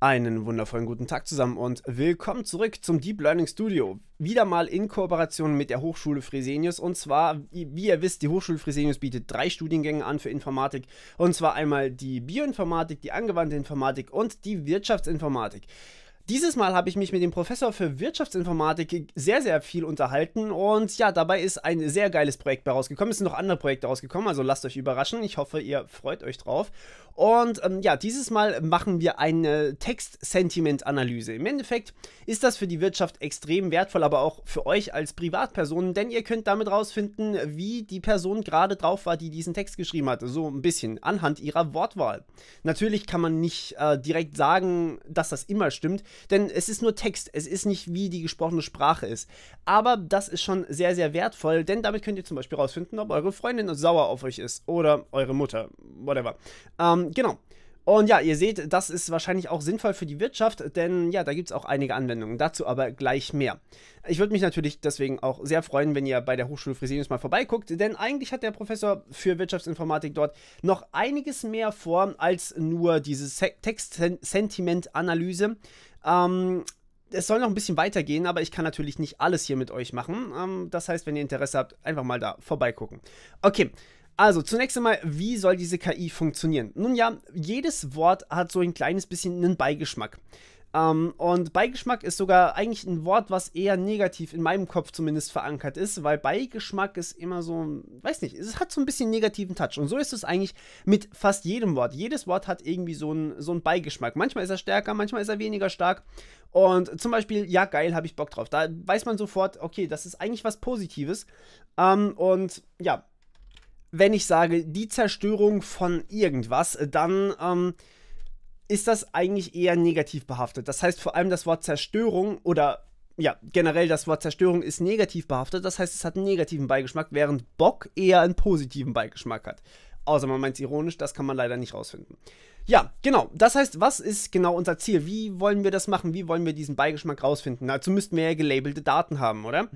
Einen wundervollen guten Tag zusammen und willkommen zurück zum Deep Learning Studio. Wieder mal in Kooperation mit der Hochschule Fresenius. Und zwar, wie ihr wisst, die Hochschule Fresenius bietet drei Studiengänge an für Informatik. Und zwar einmal die Bioinformatik, die angewandte Informatik und die Wirtschaftsinformatik. Dieses Mal habe ich mich mit dem Professor für Wirtschaftsinformatik sehr, sehr viel unterhalten und ja, dabei ist ein sehr geiles Projekt bei rausgekommen. Es sind noch andere Projekte rausgekommen, also lasst euch überraschen. Ich hoffe, ihr freut euch drauf. Und ähm, ja, dieses Mal machen wir eine Text-Sentiment-Analyse. Im Endeffekt ist das für die Wirtschaft extrem wertvoll, aber auch für euch als Privatpersonen, denn ihr könnt damit rausfinden, wie die Person gerade drauf war, die diesen Text geschrieben hat. So ein bisschen anhand ihrer Wortwahl. Natürlich kann man nicht äh, direkt sagen, dass das immer stimmt denn es ist nur Text, es ist nicht wie die gesprochene Sprache ist. Aber das ist schon sehr, sehr wertvoll, denn damit könnt ihr zum Beispiel rausfinden, ob eure Freundin sauer auf euch ist oder eure Mutter, whatever. Ähm, genau. Und ja, ihr seht, das ist wahrscheinlich auch sinnvoll für die Wirtschaft, denn ja, da gibt es auch einige Anwendungen. Dazu aber gleich mehr. Ich würde mich natürlich deswegen auch sehr freuen, wenn ihr bei der Hochschule Fresenius mal vorbeiguckt, denn eigentlich hat der Professor für Wirtschaftsinformatik dort noch einiges mehr vor als nur diese text Se Textsentimentanalyse. Ähm, es soll noch ein bisschen weitergehen, aber ich kann natürlich nicht alles hier mit euch machen. Ähm, das heißt, wenn ihr Interesse habt, einfach mal da vorbeigucken. Okay. Also, zunächst einmal, wie soll diese KI funktionieren? Nun ja, jedes Wort hat so ein kleines bisschen einen Beigeschmack. Ähm, und Beigeschmack ist sogar eigentlich ein Wort, was eher negativ in meinem Kopf zumindest verankert ist, weil Beigeschmack ist immer so, weiß nicht, es hat so ein bisschen negativen Touch. Und so ist es eigentlich mit fast jedem Wort. Jedes Wort hat irgendwie so einen, so Beigeschmack. Manchmal ist er stärker, manchmal ist er weniger stark. Und zum Beispiel, ja, geil, habe ich Bock drauf. Da weiß man sofort, okay, das ist eigentlich was Positives. Ähm, und ja, wenn ich sage, die Zerstörung von irgendwas, dann. Ähm, ist das eigentlich eher negativ behaftet. Das heißt vor allem das Wort Zerstörung oder ja, generell das Wort Zerstörung ist negativ behaftet. Das heißt, es hat einen negativen Beigeschmack, während Bock eher einen positiven Beigeschmack hat. Außer man meint es ironisch, das kann man leider nicht rausfinden. Ja, genau. Das heißt, was ist genau unser Ziel? Wie wollen wir das machen? Wie wollen wir diesen Beigeschmack rausfinden? Dazu müssten wir ja gelabelte Daten haben, oder?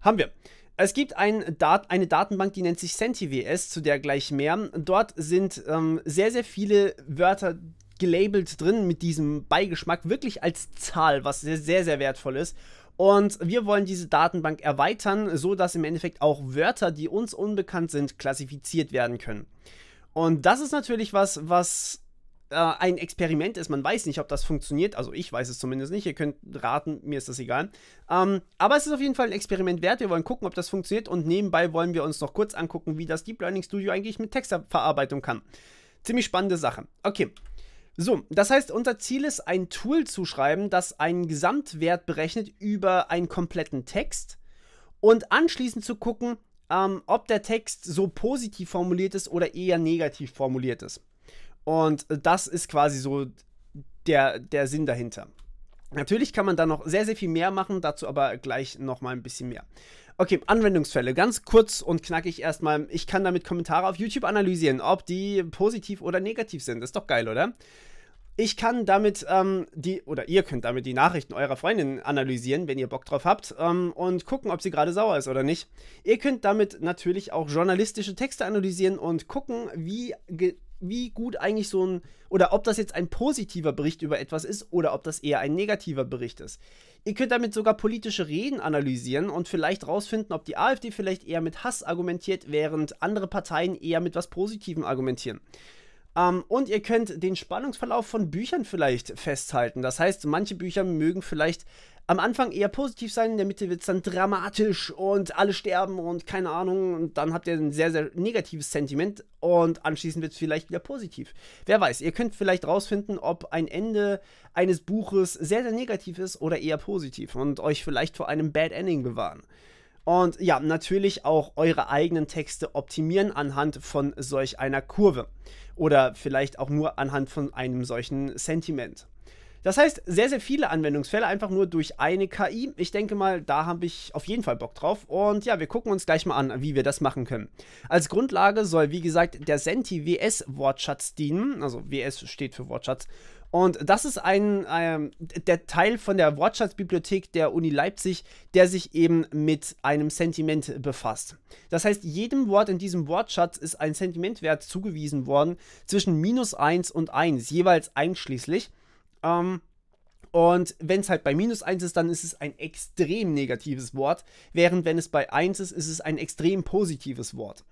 Haben wir. Es gibt ein Dat eine Datenbank, die nennt sich CentiWS, zu der gleich mehr. Dort sind ähm, sehr, sehr viele Wörter, gelabelt drin mit diesem Beigeschmack, wirklich als Zahl, was sehr, sehr, sehr wertvoll ist. Und wir wollen diese Datenbank erweitern, so dass im Endeffekt auch Wörter, die uns unbekannt sind, klassifiziert werden können. Und das ist natürlich was, was äh, ein Experiment ist. Man weiß nicht, ob das funktioniert. Also ich weiß es zumindest nicht. Ihr könnt raten, mir ist das egal. Ähm, aber es ist auf jeden Fall ein Experiment wert. Wir wollen gucken, ob das funktioniert. Und nebenbei wollen wir uns noch kurz angucken, wie das Deep Learning Studio eigentlich mit Textverarbeitung kann. Ziemlich spannende Sache. Okay, so, das heißt, unser Ziel ist, ein Tool zu schreiben, das einen Gesamtwert berechnet über einen kompletten Text und anschließend zu gucken, ähm, ob der Text so positiv formuliert ist oder eher negativ formuliert ist. Und äh, das ist quasi so der, der Sinn dahinter. Natürlich kann man da noch sehr, sehr viel mehr machen, dazu aber gleich nochmal ein bisschen mehr. Okay, Anwendungsfälle. Ganz kurz und knackig erstmal. Ich kann damit Kommentare auf YouTube analysieren, ob die positiv oder negativ sind. Ist doch geil, oder? Ich kann damit ähm, die, oder ihr könnt damit die Nachrichten eurer Freundin analysieren, wenn ihr Bock drauf habt, ähm, und gucken, ob sie gerade sauer ist oder nicht. Ihr könnt damit natürlich auch journalistische Texte analysieren und gucken, wie wie gut eigentlich so ein, oder ob das jetzt ein positiver Bericht über etwas ist oder ob das eher ein negativer Bericht ist. Ihr könnt damit sogar politische Reden analysieren und vielleicht rausfinden, ob die AfD vielleicht eher mit Hass argumentiert, während andere Parteien eher mit was Positivem argumentieren. Ähm, und ihr könnt den Spannungsverlauf von Büchern vielleicht festhalten. Das heißt, manche Bücher mögen vielleicht am Anfang eher positiv sein, in der Mitte wird es dann dramatisch und alle sterben und keine Ahnung. Und dann habt ihr ein sehr, sehr negatives Sentiment und anschließend wird es vielleicht wieder positiv. Wer weiß, ihr könnt vielleicht rausfinden, ob ein Ende eines Buches sehr, sehr negativ ist oder eher positiv und euch vielleicht vor einem Bad Ending bewahren und ja, natürlich auch eure eigenen Texte optimieren anhand von solch einer Kurve oder vielleicht auch nur anhand von einem solchen Sentiment. Das heißt, sehr, sehr viele Anwendungsfälle einfach nur durch eine KI. Ich denke mal, da habe ich auf jeden Fall Bock drauf. Und ja, wir gucken uns gleich mal an, wie wir das machen können. Als Grundlage soll, wie gesagt, der Senti WS Wortschatz dienen. Also WS steht für Wortschatz. Und das ist ein, ähm, der Teil von der Wortschatzbibliothek der Uni Leipzig, der sich eben mit einem Sentiment befasst. Das heißt, jedem Wort in diesem Wortschatz ist ein Sentimentwert zugewiesen worden zwischen minus 1 und 1, jeweils einschließlich. Ähm, und wenn es halt bei minus 1 ist, dann ist es ein extrem negatives Wort, während wenn es bei 1 ist, ist es ein extrem positives Wort.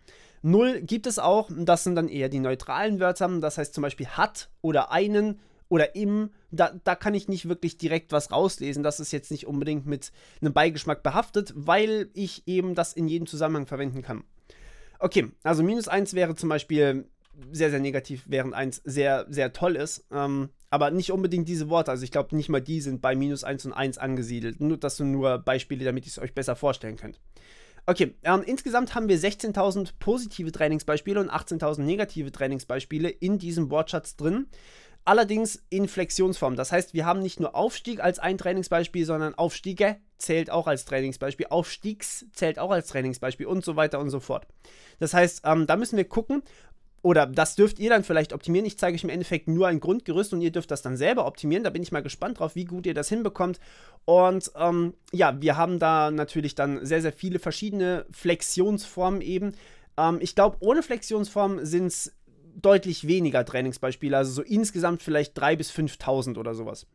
0 gibt es auch, das sind dann eher die neutralen Wörter, das heißt zum Beispiel hat oder einen oder im, da, da kann ich nicht wirklich direkt was rauslesen. Das ist jetzt nicht unbedingt mit einem Beigeschmack behaftet, weil ich eben das in jedem Zusammenhang verwenden kann. Okay, also minus 1 wäre zum Beispiel sehr, sehr negativ, während 1 sehr, sehr toll ist. Ähm, aber nicht unbedingt diese Worte. Also ich glaube, nicht mal die sind bei minus 1 und 1 angesiedelt. Nur, das sind nur Beispiele, damit ich es euch besser vorstellen könnt. Okay, ähm, insgesamt haben wir 16.000 positive Trainingsbeispiele und 18.000 negative Trainingsbeispiele in diesem Wortschatz drin allerdings in Flexionsform. Das heißt, wir haben nicht nur Aufstieg als ein Trainingsbeispiel, sondern Aufstiege zählt auch als Trainingsbeispiel, Aufstiegs zählt auch als Trainingsbeispiel und so weiter und so fort. Das heißt, ähm, da müssen wir gucken, oder das dürft ihr dann vielleicht optimieren. Ich zeige euch im Endeffekt nur ein Grundgerüst und ihr dürft das dann selber optimieren. Da bin ich mal gespannt drauf, wie gut ihr das hinbekommt. Und ähm, ja, wir haben da natürlich dann sehr, sehr viele verschiedene Flexionsformen eben. Ähm, ich glaube, ohne Flexionsformen sind es deutlich weniger Trainingsbeispiele, also so insgesamt vielleicht 3.000 bis 5.000 oder sowas.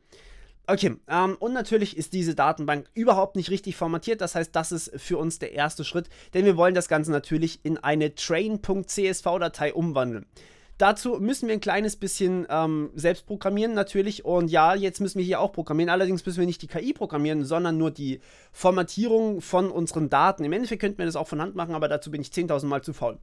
Okay, ähm, und natürlich ist diese Datenbank überhaupt nicht richtig formatiert. Das heißt, das ist für uns der erste Schritt, denn wir wollen das Ganze natürlich in eine train.csv-Datei umwandeln. Dazu müssen wir ein kleines bisschen ähm, selbst programmieren natürlich. Und ja, jetzt müssen wir hier auch programmieren. Allerdings müssen wir nicht die KI programmieren, sondern nur die Formatierung von unseren Daten. Im Endeffekt könnten wir das auch von Hand machen, aber dazu bin ich 10.000 Mal zu faul.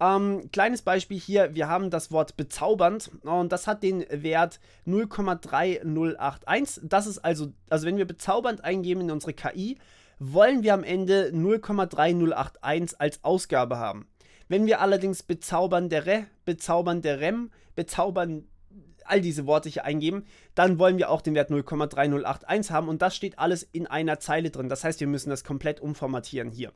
Ähm, kleines Beispiel hier, wir haben das Wort bezaubernd und das hat den Wert 0,3081. Das ist also, also wenn wir bezaubernd eingeben in unsere KI, wollen wir am Ende 0,3081 als Ausgabe haben. Wenn wir allerdings bezaubernde, bezaubernde Rem, bezaubern all diese Worte hier eingeben, dann wollen wir auch den Wert 0,3081 haben und das steht alles in einer Zeile drin. Das heißt, wir müssen das komplett umformatieren hier.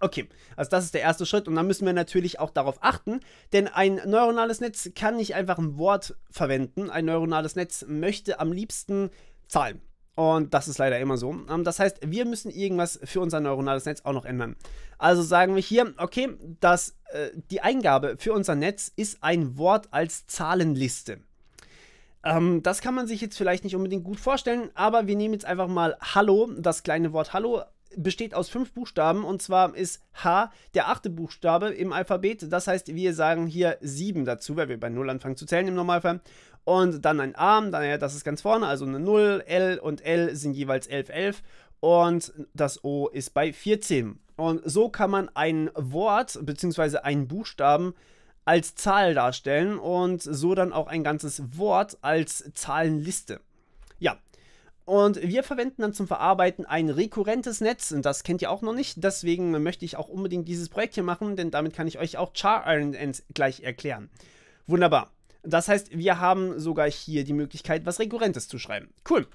Okay, also das ist der erste Schritt und dann müssen wir natürlich auch darauf achten, denn ein neuronales Netz kann nicht einfach ein Wort verwenden. Ein neuronales Netz möchte am liebsten Zahlen. Und das ist leider immer so. Ähm, das heißt, wir müssen irgendwas für unser neuronales Netz auch noch ändern. Also sagen wir hier, okay, dass äh, die Eingabe für unser Netz ist ein Wort als Zahlenliste. Ähm, das kann man sich jetzt vielleicht nicht unbedingt gut vorstellen, aber wir nehmen jetzt einfach mal Hallo, das kleine Wort Hallo besteht aus fünf Buchstaben und zwar ist H der achte Buchstabe im Alphabet. Das heißt, wir sagen hier sieben dazu, weil wir bei 0 anfangen zu zählen im Normalfall. Und dann ein A, daher das ist ganz vorne, also eine 0, L und L sind jeweils 11, 11 und das O ist bei 14. Und so kann man ein Wort bzw. einen Buchstaben als Zahl darstellen und so dann auch ein ganzes Wort als Zahlenliste. Und wir verwenden dann zum Verarbeiten ein rekurrentes Netz und das kennt ihr auch noch nicht. Deswegen möchte ich auch unbedingt dieses Projekt hier machen, denn damit kann ich euch auch Char Iron End gleich erklären. Wunderbar. Das heißt, wir haben sogar hier die Möglichkeit, was Rekurrentes zu schreiben. Cool.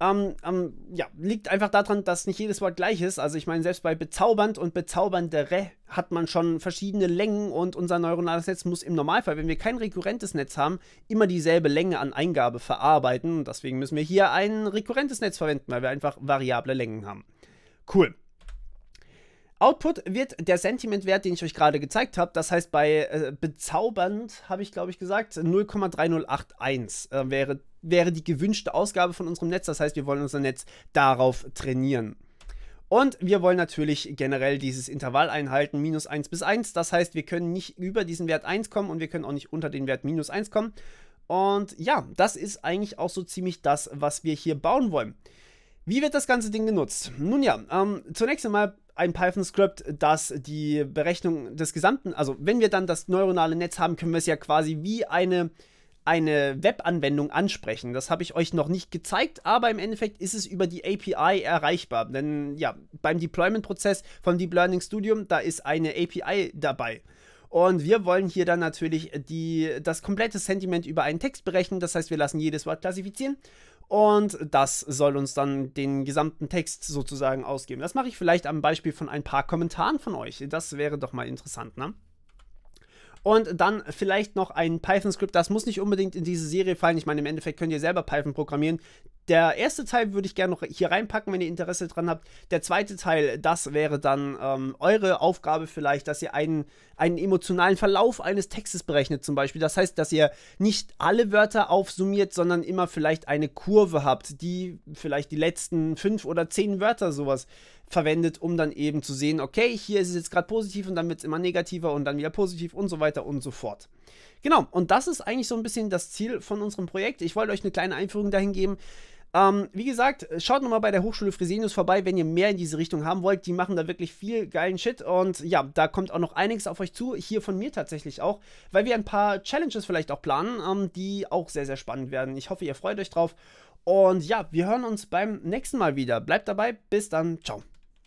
Ähm, ähm, ja, liegt einfach daran, dass nicht jedes Wort gleich ist. Also ich meine, selbst bei bezaubernd und bezauberndere hat man schon verschiedene Längen und unser neuronales Netz muss im Normalfall, wenn wir kein rekurrentes Netz haben, immer dieselbe Länge an Eingabe verarbeiten. Deswegen müssen wir hier ein rekurrentes Netz verwenden, weil wir einfach variable Längen haben. Cool. Output wird der Sentimentwert, den ich euch gerade gezeigt habe. Das heißt, bei äh, bezaubernd habe ich, glaube ich, gesagt, 0,3081 äh, wäre wäre die gewünschte Ausgabe von unserem Netz. Das heißt, wir wollen unser Netz darauf trainieren. Und wir wollen natürlich generell dieses Intervall einhalten, minus 1 bis 1. Das heißt, wir können nicht über diesen Wert 1 kommen und wir können auch nicht unter den Wert minus 1 kommen. Und ja, das ist eigentlich auch so ziemlich das, was wir hier bauen wollen. Wie wird das ganze Ding genutzt? Nun ja, ähm, zunächst einmal ein python script das die Berechnung des gesamten, also wenn wir dann das neuronale Netz haben, können wir es ja quasi wie eine eine Webanwendung ansprechen. Das habe ich euch noch nicht gezeigt, aber im Endeffekt ist es über die API erreichbar. Denn ja, beim Deployment-Prozess von Deep Learning Studium, da ist eine API dabei. Und wir wollen hier dann natürlich die, das komplette Sentiment über einen Text berechnen. Das heißt, wir lassen jedes Wort klassifizieren. Und das soll uns dann den gesamten Text sozusagen ausgeben. Das mache ich vielleicht am Beispiel von ein paar Kommentaren von euch. Das wäre doch mal interessant, ne? Und dann vielleicht noch ein Python-Skript. Das muss nicht unbedingt in diese Serie fallen. Ich meine, im Endeffekt könnt ihr selber Python programmieren der erste Teil würde ich gerne noch hier reinpacken, wenn ihr Interesse dran habt. Der zweite Teil, das wäre dann ähm, eure Aufgabe vielleicht, dass ihr einen, einen emotionalen Verlauf eines Textes berechnet zum Beispiel. Das heißt, dass ihr nicht alle Wörter aufsummiert, sondern immer vielleicht eine Kurve habt, die vielleicht die letzten fünf oder zehn Wörter sowas verwendet, um dann eben zu sehen, okay, hier ist es jetzt gerade positiv und dann wird es immer negativer und dann wieder positiv und so weiter und so fort. Genau, und das ist eigentlich so ein bisschen das Ziel von unserem Projekt. Ich wollte euch eine kleine Einführung dahin geben. Ähm, wie gesagt, schaut nochmal bei der Hochschule Fresenius vorbei, wenn ihr mehr in diese Richtung haben wollt. Die machen da wirklich viel geilen Shit und ja, da kommt auch noch einiges auf euch zu. Hier von mir tatsächlich auch, weil wir ein paar Challenges vielleicht auch planen, ähm, die auch sehr, sehr spannend werden. Ich hoffe, ihr freut euch drauf. Und ja, wir hören uns beim nächsten Mal wieder. Bleibt dabei, bis dann, ciao.